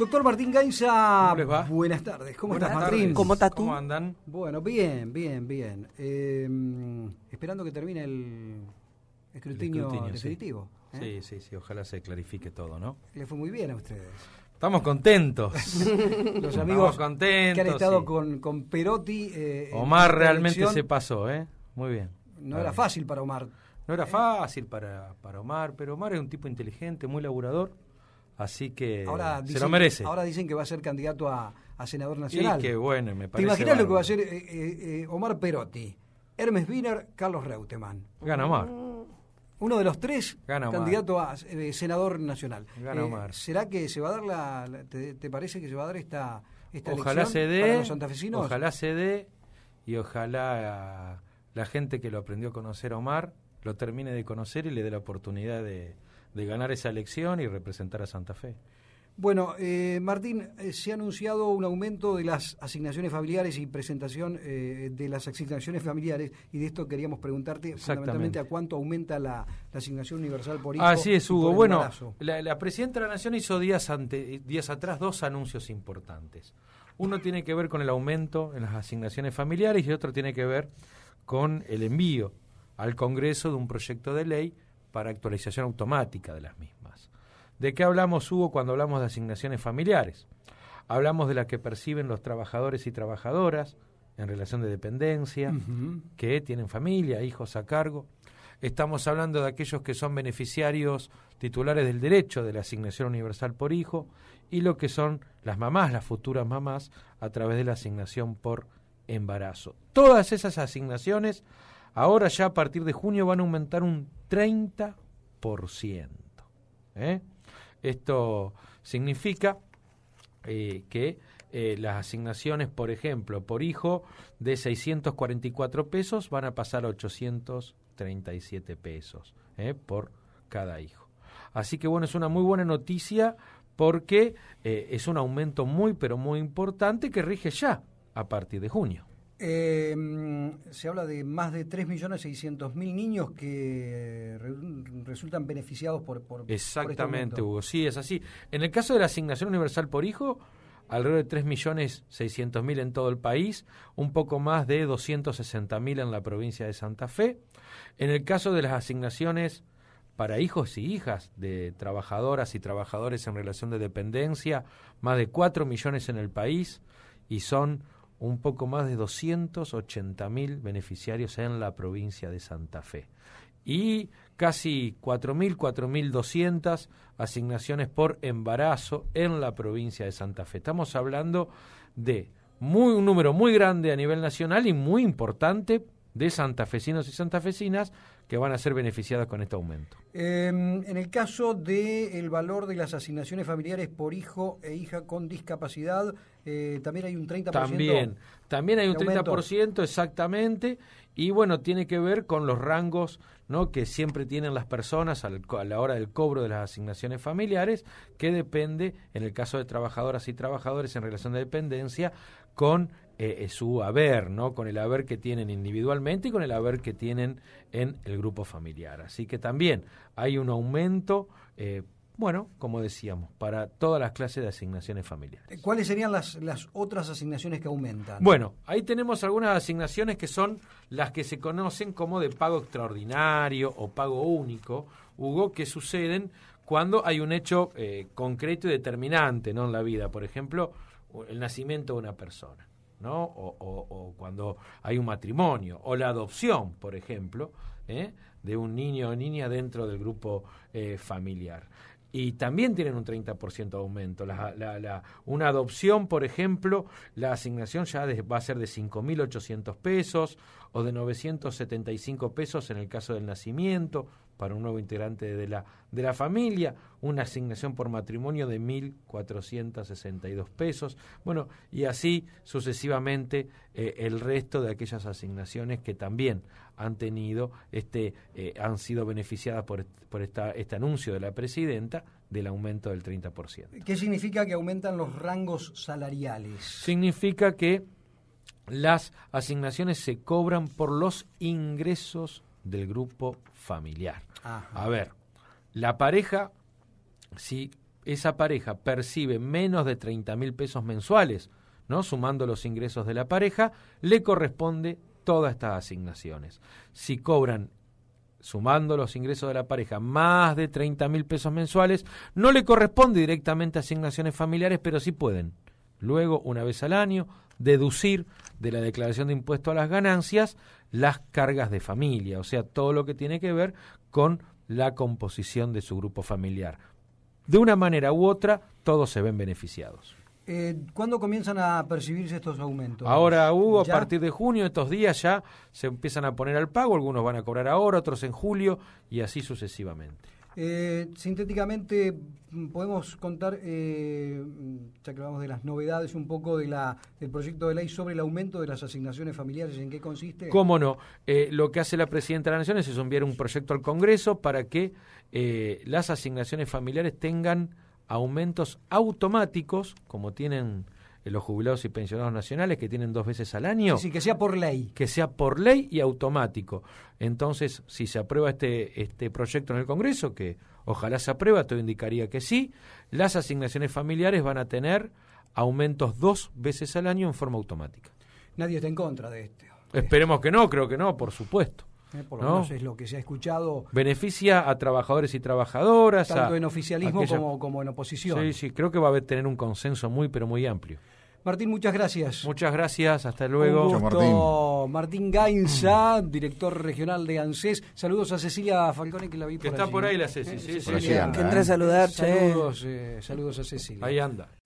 Doctor Martín Gainza, buenas tardes. ¿Cómo estás, Martín? ¿Cómo estás tú? ¿Cómo andan? Bueno, bien, bien, bien. Em, esperando que termine el escrutinio, definitivo. ¿eh? Sí. sí, sí, Ojalá se clarifique todo, ¿no? Le fue muy bien a ustedes. Estamos contentos. Los amigos contentos, que han estado con, Perotti. Eh, Omar realmente se pasó, ¿eh? Muy bien. No era fácil para Omar. No era ¿eh? fácil para, para Omar, pero Omar es un tipo inteligente, muy laburador. Así que se lo merece. Ahora dicen que va a ser candidato a, senador nacional. Y qué bueno, me parece. ¿Te imaginas lo que va a ser eh, eh, eh, Omar Perotti, Hermes Wiener, Carlos Reutemann? Gana Omar. Uno de los tres candidato a senador nacional. Gana Omar. ¿Será que se va a dar la. te, parece que se va a dar esta, esta ojalá se dé, los santafesinos? Ojalá se dé y ojalá la gente que lo aprendió a conocer a Omar lo termine de conocer y le dé la oportunidad de de ganar esa elección y representar a Santa Fe. Bueno, eh, Martín, eh, se ha anunciado un aumento de las asignaciones familiares y presentación eh, de las asignaciones familiares, y de esto queríamos preguntarte fundamentalmente a cuánto aumenta la, asignación universal por hijo. Así es, Hugo. Bueno, la, presidenta de la Nación hizo días, ante, días atrás dos anuncios importantes. Uno tiene que ver con el aumento en las asignaciones familiares y otro tiene que ver con el envío al Congreso de un proyecto de ley para actualización automática de las mismas. ¿De qué hablamos, Hugo, cuando hablamos de asignaciones familiares? Hablamos de las que perciben los trabajadores y trabajadoras en relación de dependencia, que tienen familia, hijos a cargo. Estamos hablando de aquellos que son beneficiarios titulares del derecho de la asignación universal por hijo y lo que son las mamás, las futuras mamás, a través de la asignación por embarazo. Todas esas asignaciones Ahora ya a partir de junio van a aumentar un 30%. ¿eh? Esto significa eh, que eh, las asignaciones, por ejemplo, por hijo de 644 pesos van a pasar a 837 pesos por cada hijo. Así que bueno, es una muy buena noticia porque es un aumento muy, pero muy importante que rige ya a partir de junio. Em, se habla de más de 3.600.000 niños que eh, resultan beneficiados por... por este Exactamente, Hugo. Sí, es así. En el caso de la asignación universal por hijo, alrededor de 3.600.000 en todo el país, un poco más de 260.000 en la provincia de Santa Fe. En el caso de las asignaciones para hijos y hijas de trabajadoras y trabajadores en relación de dependencia, más de 4 millones en el país y son un poco más de 280 mil beneficiarios en la provincia de Santa Fe y casi 4.000, 4.200 asignaciones por embarazo en la provincia de Santa Fe. Estamos hablando de un número muy grande a nivel nacional y muy importante de santafesinos y santafesinas que van a ser beneficiadas con este aumento? Em, en el caso del valor de las asignaciones familiares por hijo e hija con discapacidad, eh, también hay un 30%. También, también hay un 30% exactamente, y bueno, tiene que ver con los rangos ¿no? que siempre tienen las personas a la hora del cobro de las asignaciones familiares, que depende, en el caso de trabajadoras y trabajadores en relación de dependencia, con eh, eh, su haber, ¿no? Con el haber que tienen individualmente y con el haber que tienen en el grupo familiar. Así que también hay un aumento. Eh, bueno, como decíamos, para todas las clases de asignaciones familiares. ¿Cuáles serían las, otras asignaciones que aumentan? Bueno, ahí tenemos algunas asignaciones que son las que se conocen como de pago extraordinario o pago único, Hugo, que suceden cuando hay un hecho concreto y determinante ¿no? en la vida, por ejemplo, el nacimiento de una persona. ¿no? O, cuando hay un matrimonio, o la adopción, por ejemplo, ¿eh? de un niño o niña dentro del grupo eh, familiar. Y también tienen un 30% de aumento. La, una adopción, por ejemplo, la asignación ya va a ser de 5.800 pesos o de 975 pesos en el caso del nacimiento para un nuevo integrante de la, de la familia, una asignación por matrimonio de 1.462 pesos, bueno, y así sucesivamente eh, el resto de aquellas asignaciones que también han tenido, este, eh, han sido beneficiadas por, esta, este anuncio de la presidenta del aumento del 30%. ¿Qué significa que aumentan los rangos salariales? Significa que las asignaciones se cobran por los ingresos del grupo familiar. A ver, la pareja, si esa pareja percibe menos de 30 mil pesos mensuales, ¿no? sumando los ingresos de la pareja, le corresponde todas estas asignaciones. Si cobran sumando los ingresos de la pareja más de 30 mil pesos mensuales, no le corresponde directamente asignaciones familiares, pero sí pueden Luego, una vez al año, deducir de la declaración de impuesto a las ganancias las cargas de familia, o sea, todo lo que tiene que ver con la composición de su grupo familiar. De una manera u otra, todos se ven beneficiados. Eh, ¿Cuándo comienzan a percibirse estos aumentos? Ahora, Hugo, a partir de junio, estos días ya se empiezan a poner al pago, algunos van a cobrar ahora, otros en julio y así sucesivamente. Eh, sintéticamente mm, podemos contar, eh, mm, ya que hablamos de las novedades un poco del proyecto de ley sobre el aumento de las asignaciones familiares, ¿en qué consiste? Cómo no. Eh, lo que hace la Presidenta de la Nación es enviar un proyecto al Congreso para que las asignaciones familiares tengan aumentos automáticos, como tienen eh, los jubilados y pensionados nacionales que tienen dos veces al año. Sí, que sea por ley. Que sea por ley y automático. Entonces, si se aprueba este, este proyecto en el Congreso, que ojalá se aprueba, te indicaría que sí, las asignaciones familiares van a tener aumentos dos veces al año en forma automática. Nadie está en contra de esto Esperemos que no, creo que no, por supuesto. Eh, por lo menos es lo que se ha escuchado. Beneficia a trabajadores y trabajadoras. Tanto en oficialismo como, como en oposición. Sí, sí, creo que va a tener un consenso muy, pero muy amplio. Martín, muchas gracias. Muchas gracias, hasta luego. Un Martín. Gainza, director regional de ANSES. Saludos a Cecilia Falcone, que la vi que ahí. está por ahí la Ceci, sí, sí, a saludar, Saludos, eh, saludos a Cecilia. Ahí anda.